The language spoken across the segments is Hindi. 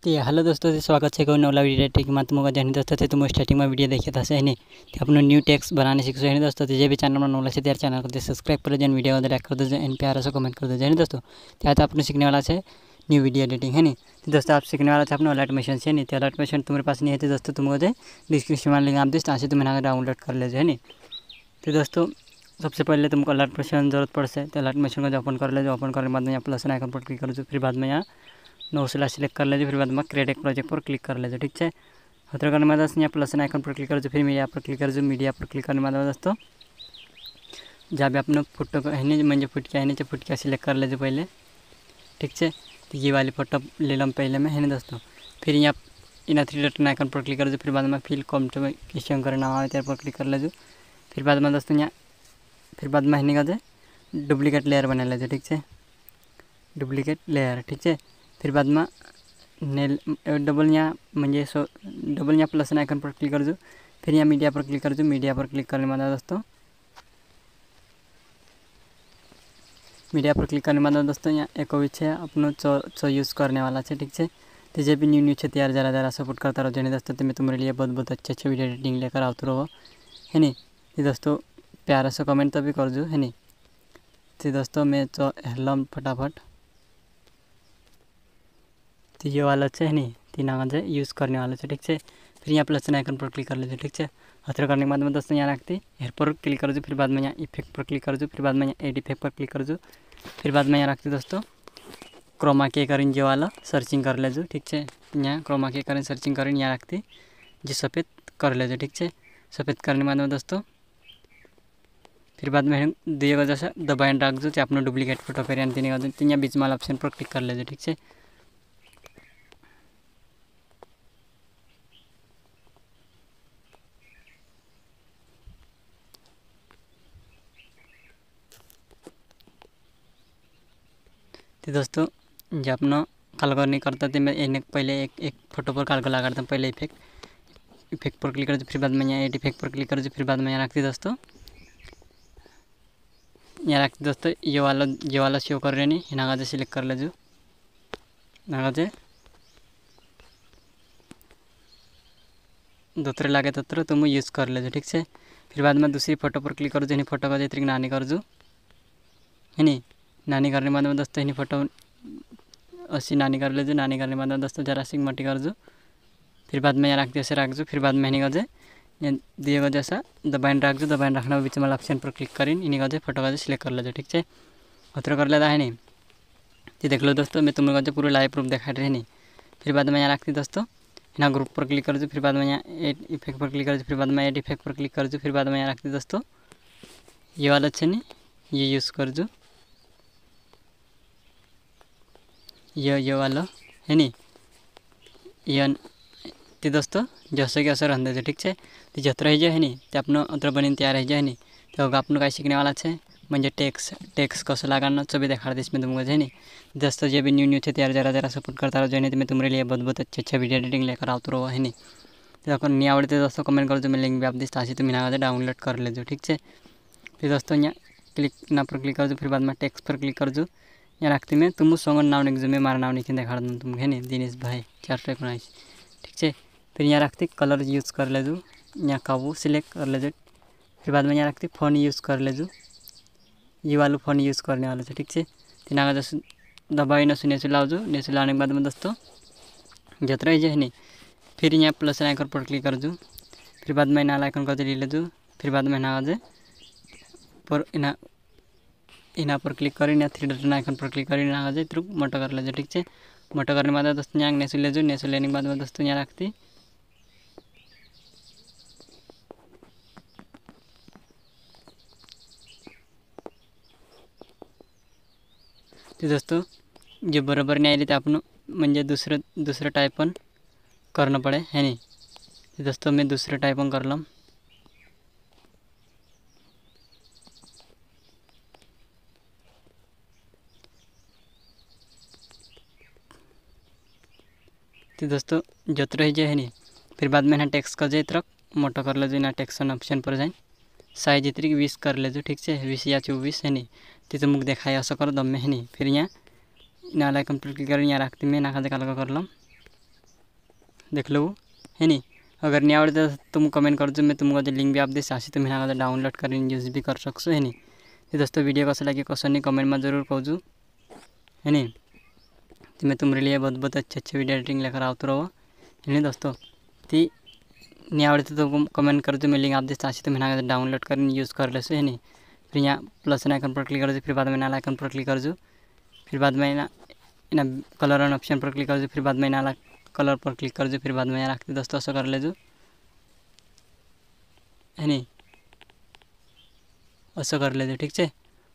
તે હાલો દોસ્તો સ્વાગત છે કોઈ નવલા વિડીયો ટેકમાં તમે જેની દોસ્તો તે તમે સ્ટાર્ટિંગમાં વિડીયો દેખ્યા થશે ને તે આપણો ન્યૂ ટેક્સ બનાવીને શીખશો એની દોસ્તો જે બી ચેનલમાં નવલા છે ત્યારે ચેનલ કરતે સબસ્ક્રાઇબ કરો જેને વિડીયો વધારે લાઈક कर दो જેને પ્યાર હશો કમેન્ટ કરી દો જેની દોસ્તો ત્યાં તો આપણે શીખવાના છે ન્યૂ વિડીયો એડિટિંગ હે ને दोस्तों आप सीखने वाला था अपना अलर्ट मशीन से नहीं तो अलर्ट मशीन तुम्हारे पास नहीं है तो दोस्तों तुमको जो डिस्क्रिप्शन में लिंक आप दोस्त यहाँ से तुम्हें यहाँ डाउनलोड कर ले है तो दोस्तों सबसे पहले तुमको अलर्ट मशीन जरूरत पड़ से तो अलर्ट मशीन को जो ओपन कर ले ओपन करने के बाद यहाँ प्लस आइकन पर क्लिक कर दो फिर बाद में यहाँ नौ सिला सिलेक्ट कर ले फिर बाद में क्रिएट एक प्रोजेक्ट पर क्लिक कर ले ठीक है खतरा करने बाद यहाँ प्लस आइकन पर क्लिक कर दो फिर मीडिया पर क्लिक कर दो मीडिया पर क्लिक करने बाद दोस्तों जहाँ भी अपने फुट है नहीं मैं जो फुटकिया है नहीं फुटकिया सिलेक्ट कर ले पहले ठीक है तो ये वाली फ़ोटो ले लम पहले में है ना दोस्तों फिर यहाँ इन थ्री डॉट आइकन पर क्लिक कर जो फिर बाद में फिल कॉम्प्यूटर में किसी कर नाम आए पर क्लिक कर जो फिर बाद में दोस्तों यहाँ फिर बाद में है जो डुप्लीकेट लेयर बना लो ठीक है डुप्लीकेट लेयर ठीक है फिर बाद में नेल डबल यहाँ मजे सो डबल यहाँ प्लस आइकन पर क्लिक कर जो फिर यहाँ मीडिया पर क्लिक कर जो मीडिया पर क्लिक करने वाला दोस्तों मीडिया पर क्लिक करने बाद दोस्तों यहाँ एक भी है अपनो चो चो यूज़ करने वाला है ठीक है तो जो भी न्यू न्यू है तैयार ज़रा ज़रा सपोर्ट करता रहो जाने दोस्तों तुम्हें तुम्हारे लिए बहुत बहुत अच्छे अच्छे वीडियो एडिटिंग लेकर आते रहो है नी तो दोस्तों प्यारा सो कमेंट तो भी कर दो है नी तो दोस्तों मैं चो हेलम फटाफट तो ये वाला है नी तीन आगे यूज़ करने वाला है ठीक है फिर यहाँ प्लस आइकन पर क्लिक कर लीजिए ठीक है हथर करने के बाद में दोस्तों यहाँ रखती हेयर पर क्लिक कर दो फिर बाद में यहाँ इफेक्ट पर क्लिक कर दो फिर बाद में यहाँ एड इफेक्ट पर क्लिक कर दो फिर बाद में यहाँ रखते दोस्तों क्रोमा के करें जो वाला सर्चिंग कर ले जो ठीक है यहाँ क्रोमा के करें सर्चिंग करें यहाँ रखते जो सफ़ेद कर ले जो ठीक है सफ़ेद करने के बाद में दोस्तों फिर बाद में दिए जैसा दबाएँ रख जो अपना डुप्लीकेट फोटो फिर तीन तीन यहाँ बीच वाला ऑप्शन पर क्लिक कर ले जो ठीक है तो दोस्तों जब अपना कालगर नहीं करता तो मैं इन्हें पहले एक एक फोटो पर कालगर लगा करता पहले इफेक्ट इफेक्ट पर क्लिक कर फिर बाद में यहाँ एड इफेक्ट पर क्लिक कर फिर बाद में यहाँ रखती दोस्तों यहाँ रखती दोस्तों ये वाला ये वाला शो कर रहे नहीं हिनागा सिलेक्ट कर ले जो नागाजे दोतरे लगे तत्र तुम यूज़ कर ले ठीक से फिर बाद में दूसरी फोटो पर क्लिक कर जो फोटो का जितनी नानी कर जो है नहीं नानी કારની માધ્યમ में એની फोटो अस्सी नानी कर लीजिए नानी करने के बाद दोस्तों जरा सिंह मट्टी कर दो फिर बाद में यहाँ रख जैसे रख फिर बाद में गजे दिए गए जैसा दबाइन रख दो दबाइन रखना बीच में ऑप्शन पर क्लिक करें इन्हीं गजे फोटो गजे सिलेक्ट कर लीजिए ठीक है उतर कर लेता है नहीं देख लो दोस्तों मैं तुम्हें लोग गजे पूरे लाइव प्रूफ दिखा रही नहीं फिर बाद में यहाँ रखती दोस्तों यहाँ ग्रुप पर क्लिक कर दो फिर बाद में यहाँ एड इफेक्ट पर क्लिक कर फिर बाद में एड इफेक्ट पर क्लिक कर फिर बाद में यहाँ रखती दोस्तों ये वाला अच्छा नहीं ये यूज़ कर दो ये ये वाला है नी ये ते दोस्तों जसं की असर रंधायचं ठीक है ती जत्र हे जे नी तो आपण अत्र बनीन तयार हे जे आहे नी तेव्हा आपण सीखने वाला है म्हणजे टेक्स टेक्स कसं लागाना चबी देखा इसमें तुमको है नी दोस्तों जो भी न्यू न्यू थे तैयार जरा जरा सपोर्ट करता रहो जो है मैं तुम्हारे लिए बहुत बहुत अच्छे अच्छे वीडियो एडिटिंग लेकर आते रहो है नी तो अगर नहीं आवड़ते दोस्तों कमेंट कर दो मैं लिंक भी आप दिखता से तुम यहाँ डाउनलोड कर ले ठीक है फिर दोस्तों यहाँ क्लिक ना पर क्लिक कर दो फिर बाद में टेक्स पर क्लिक कर दो या रखती में तुम संग नाम लिख जो मैं मारा नाम लिखी देखा दूँ तुम है दिनेश भाई चार सौ उन्नीस ठीक है फिर यहाँ रखती कलर यूज़ कर ले यहाँ काबू सिलेक्ट कर ले फिर बाद में यहाँ रखती फ़ोन यूज़ कर ले ये वालू फ़ोन यूज़ करने वाले है ठीक है तीन आगे जस दबाई नसु नेसु लाजो नेसु लाने के बाद में दोस्तों जतरा ही है नहीं फिर यहाँ प्लस आइकन पर क्लिक कर दो फिर बाद में इना आइकन कर ले जो फिर बाद में इना आगे पर इना इना पर क्लिक कर थ्री डॉट आइकन पर क्लिक कर थ्रू मोटो कर लेजो ठीक है मोटो करने बाद दोस्तों यहाँ नेसू लेजो नेसू लेने के बाद में दोस्तों यहाँ रखती तो दोस्तों जो बराबर नहीं आई आपन मजे दूसरे दूसरे टाइपन करना पड़े है नहीं तो दोस्तों मैं दूसरे टाइपन कर लूँ तो दोस्तों जो रह जाए है फिर बाद में ना टैक्स कर जाए तरक मोटो कर ले ना टैक्सन ऑप्शन पर जाए साइज इतनी वीस कर ले जो ठीक से वीस या चौबीस है नी तो, तो देखा अस ऐसा करो दम में है नी फिर यहाँ नाला कंप्लीट क्लिक कर यहाँ रखते मैं नाखा देखा कर लम देख लो है नी अगर नहीं तो तुम कमेंट कर दो मैं तुमको जो लिंक भी आप दे सासी तुम्हें तो ना डाउनलोड कर यूज़ भी कर सकसो है नी तो दोस्तों वीडियो कैसा लगे कसो नहीं कमेंट में जरूर कहजू है नी तो मैं तुम्हारे लिए बहुत बहुत अच्छे अच्छे वीडियो एडिटिंग लेकर आते तो रहो नहीं दोस्तों ती नहीं आवडते तो कमेंट कर दो मैं लिंक आप देता अच्छे तो मैंने डाउनलोड कर यूज़ कर ले है फिर यहाँ प्लस आइकन पर क्लिक कर दो फिर बाद में नाला आइकन पर क्लिक कर दो फिर बाद में ना कलर ऑन ऑप्शन पर क्लिक कर दो फिर बाद में नाला कलर पर क्लिक कर दो फिर बाद में यहाँ रखते दोस्तों ऐसा कर ले जो है नहीं ऐसा कर ले जो ठीक है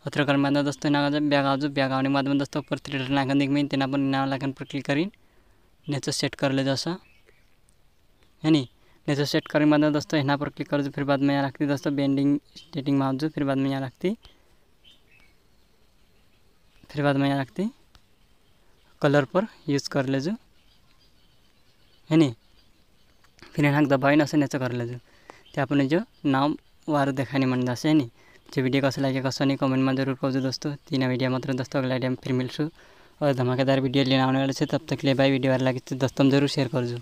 અત્ર કરમાતા દોસ્તો એના बैग आज बैग आने બાદ દોસ્તો ઉપર થ્રી ડોટ લાઇકન દેખ તેના પર નાના पर क्लिक ક્લિક કરીને सेट कर ले जस है नहीं सेट करने के बाद दोस्तों यहाँ पर क्लिक कर फिर बाद में यहाँ रखती दोस्तों बेंडिंग स्टेटिंग में आज फिर बाद में यहाँ रखती फिर बाद में यहाँ रखती कलर पर यूज़ कर ले जो है नी फिर यहाँ दबाई ना से कर ले जो तो आपने जो नाम वार दिखाने मन जैसे है जो भिडियो कसो लाग्यो कसो नै कमेन्टमा जरुर जरूर खोजो भिडियो भिडियो मात्र दस्तो अगला फेरि फिर मिल्छु और धमाकेदार भिडियो लिन आउनेवाला छ तब तक ले बाय वीडियो लागि लगे जरुर सेयर गर्छु